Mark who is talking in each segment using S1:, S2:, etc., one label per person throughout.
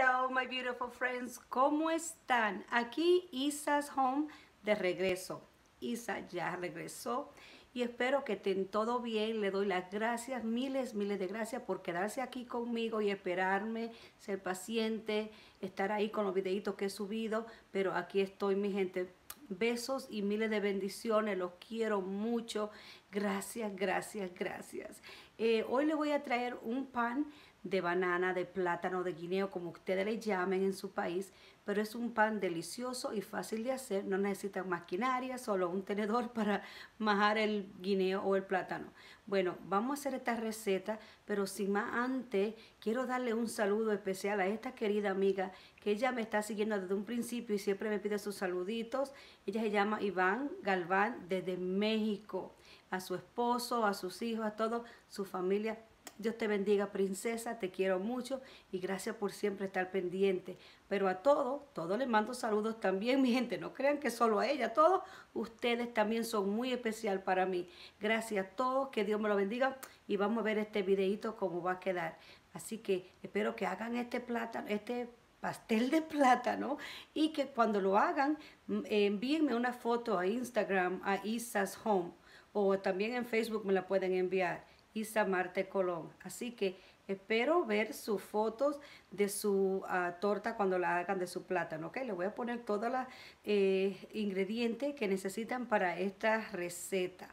S1: Hello, my beautiful friends. ¿Cómo están? Aquí Isa's Home de regreso. Isa ya regresó y espero que estén todo bien. Le doy las gracias, miles, miles de gracias por quedarse aquí conmigo y esperarme, ser paciente, estar ahí con los videitos que he subido. Pero aquí estoy, mi gente. Besos y miles de bendiciones. Los quiero mucho. Gracias, gracias, gracias. Eh, hoy le voy a traer un pan de banana, de plátano, de guineo, como ustedes le llamen en su país, pero es un pan delicioso y fácil de hacer, no necesitan maquinaria, solo un tenedor para majar el guineo o el plátano. Bueno, vamos a hacer esta receta, pero sin más antes, quiero darle un saludo especial a esta querida amiga que ella me está siguiendo desde un principio y siempre me pide sus saluditos. Ella se llama Iván Galván desde México, a su esposo, a sus hijos, a todos su familia Dios te bendiga, princesa, te quiero mucho y gracias por siempre estar pendiente. Pero a todos, todos les mando saludos también, mi gente, no crean que solo a ella, todos ustedes también son muy especial para mí. Gracias a todos, que Dios me lo bendiga y vamos a ver este videito cómo va a quedar. Así que espero que hagan este plátano, este pastel de plátano y que cuando lo hagan mm, eh, envíenme una foto a Instagram a Isas Home o también en Facebook me la pueden enviar. Isa Marte Colón. Así que espero ver sus fotos de su ah, torta cuando la hagan de su plátano. ¿ok? Le voy a poner todos los eh, ingredientes que necesitan para esta receta.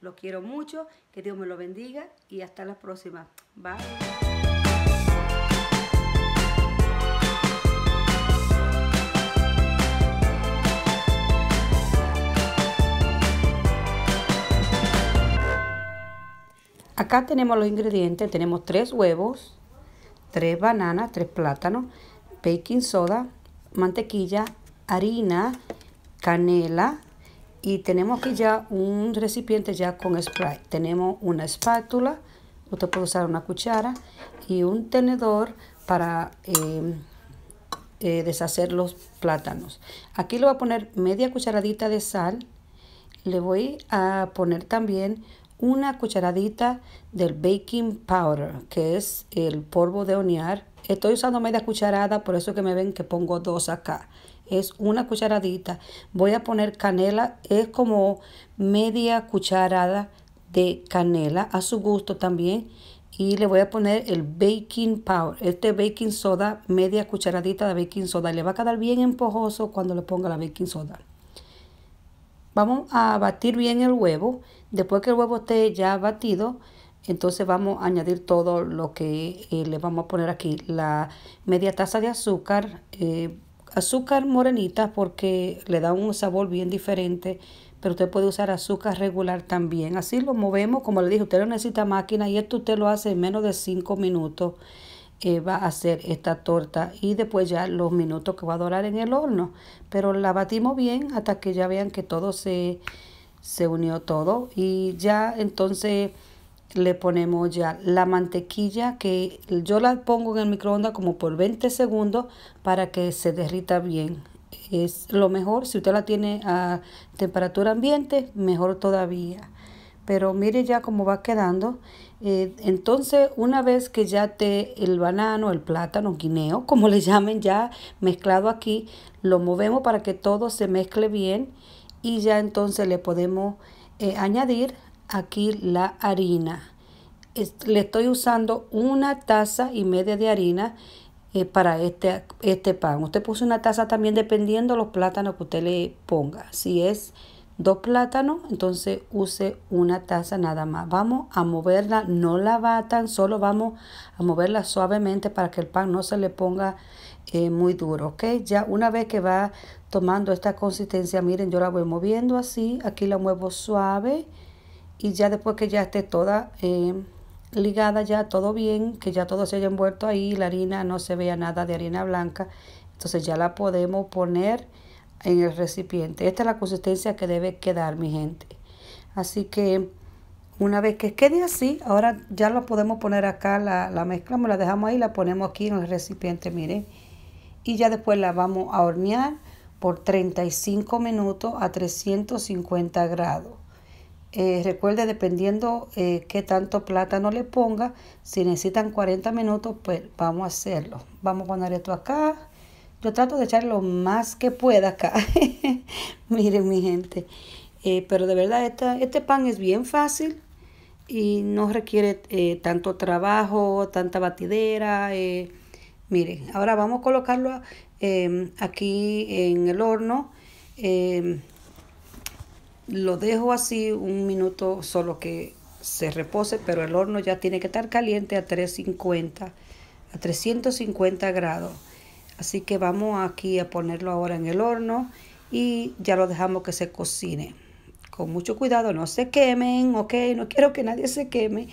S1: Lo quiero mucho, que Dios me lo bendiga y hasta la próxima. Bye. Acá tenemos los ingredientes, tenemos tres huevos, tres bananas, tres plátanos, baking soda, mantequilla, harina, canela y tenemos aquí ya un recipiente ya con spray, Tenemos una espátula, usted puede usar una cuchara y un tenedor para em, eh, deshacer los plátanos. Aquí le voy a poner media cucharadita de sal. Le voy a poner también una cucharadita del baking powder, que es el polvo de hornear. Estoy usando media cucharada, por eso que me ven que pongo dos acá. Es una cucharadita. Voy a poner canela, es como media cucharada de canela a su gusto también y le voy a poner el baking powder, este baking soda, media cucharadita de baking soda. Le va a quedar bien empojoso cuando le ponga la baking soda. Vamos a batir bien el huevo. Después que el huevo esté ya batido, entonces vamos a añadir todo lo que eh, le vamos a poner aquí. La media taza de azúcar, eh, azúcar morenita porque le da un sabor bien diferente, pero usted puede usar azúcar regular también. Así lo movemos, como le dije, usted no necesita máquina y esto usted lo hace en menos de 5 minutos va a hacer esta torta y después ya los minutos que va a dorar en el horno. Pero la batimos bien hasta que ya vean que todo se, se unió todo y ya entonces le ponemos ya la mantequilla que yo la pongo en el microondas como por 20 segundos para que se derrita bien. Es lo mejor, si usted la tiene a temperatura ambiente, mejor todavía. Pero mire ya cómo va quedando eh, entonces, una vez que ya te el banano, el plátano, guineo, como le llamen ya mezclado aquí, lo movemos para que todo se mezcle bien y ya entonces le podemos eh, añadir aquí la harina. le estoy usando una taza y media de harina eh, para este, este pan. Usted puso una taza también dependiendo los plátanos que usted le ponga. Si es dos plátanos, entonces use una taza nada más. Vamos a moverla, no la batan, solo vamos a moverla suavemente para que el pan no se le ponga eh, muy duro, ¿ok? Ya una vez que va tomando esta consistencia, miren, yo la voy moviendo así, aquí la muevo suave y ya después que ya esté toda eh, ligada, ya todo bien, que ya todo se haya envuelto ahí, la harina no se vea nada de harina blanca, entonces ya la podemos poner en el recipiente. Esta es la consistencia que debe quedar, mi gente. Así que una vez que quede así, ahora ya lo podemos poner acá, la, la mezclamos, la dejamos ahí, la ponemos aquí en el recipiente, miren. Y ya después la vamos a hornear por 35 minutos a 350 grados. Eh, recuerde, dependiendo eh, qué tanto plátano le ponga, si necesitan 40 minutos, pues vamos a hacerlo. Vamos a poner esto acá yo trato de echar lo más que pueda acá. Miren mi gente. Eh, pero de verdad, este pan es bien fácil y no requiere eh, tanto trabajo, tanta batidera. Eh, miren, ahora vamos a colocarlo em, aquí en el horno. Em, lo dejo así un minuto solo que se repose, pero el horno ya tiene que estar caliente a 350, a 350 grados. Así que vamos aquí a ponerlo ahora en el horno y ya lo dejamos que se cocine. Con mucho cuidado, no se quemen, ¿ok? No quiero que nadie se queme.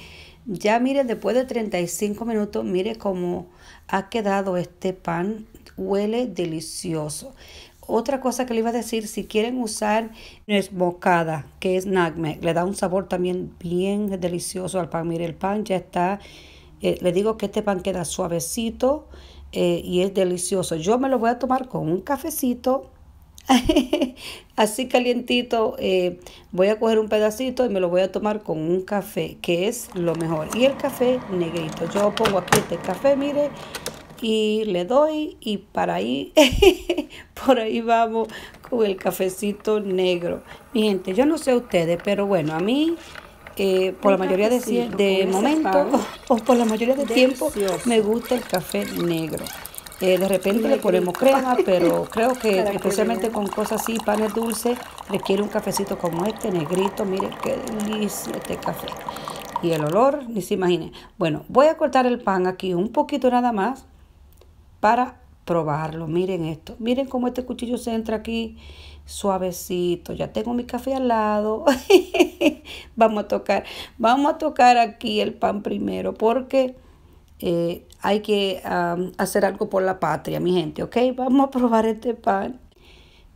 S1: Ya miren, después de 35 minutos, mire cómo ha quedado este pan. Huele delicioso. Otra cosa que le iba a decir, si quieren usar es bocada, que es nagme, le da un sabor también bien delicioso al pan. Mire, el pan ya está eh, le digo que este pan queda suavecito eh, y es delicioso. Yo me lo voy a tomar con un cafecito. Así calientito, eh, voy a coger un pedacito y me lo voy a tomar con un café, que es lo mejor. Y el café negrito. Yo pongo aquí este café, mire, y le doy y para ahí, por ahí vamos con el cafecito negro. Mi gente, yo no sé ustedes, pero bueno, a mí por la mayoría de, de momentos o, por la mayoría de tiempo me gusta el café negro. Eh, de repente le ponemos crema, pero creo que especialmente con cosas así, panes dulces, requiere un cafecito como este, negrito. Mire qué delicia este café. Y el olor, ni se imagine. Bueno, voy a cortar el pan aquí un poquito nada más para probarlo. Miren esto. Miren cómo este cuchillo se entra aquí suavecito. Ya tengo mi café al lado. vamos a tocar. Vamos a tocar aquí el pan primero porque eh, hay que hacer algo por la patria, mi gente. ¿Ok? Vamos a probar este pan.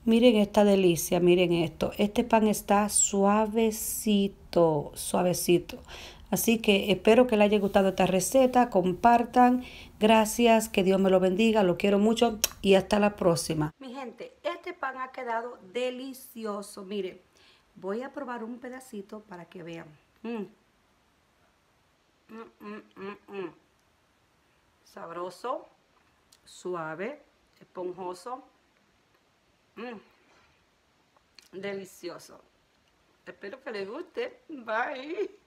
S1: Miren esta delicia, miren esto. Este pan está suavecito, suavecito. Así que espero que les haya gustado esta receta, compartan, gracias, que Dios me lo bendiga, lo quiero mucho y hasta la próxima. Mi gente, este pan ha quedado delicioso, miren, voy a probar un pedacito para que vean. Mm. Mm, mm, Sabroso, suave, esponjoso, delicioso. Espero que les guste. Bye.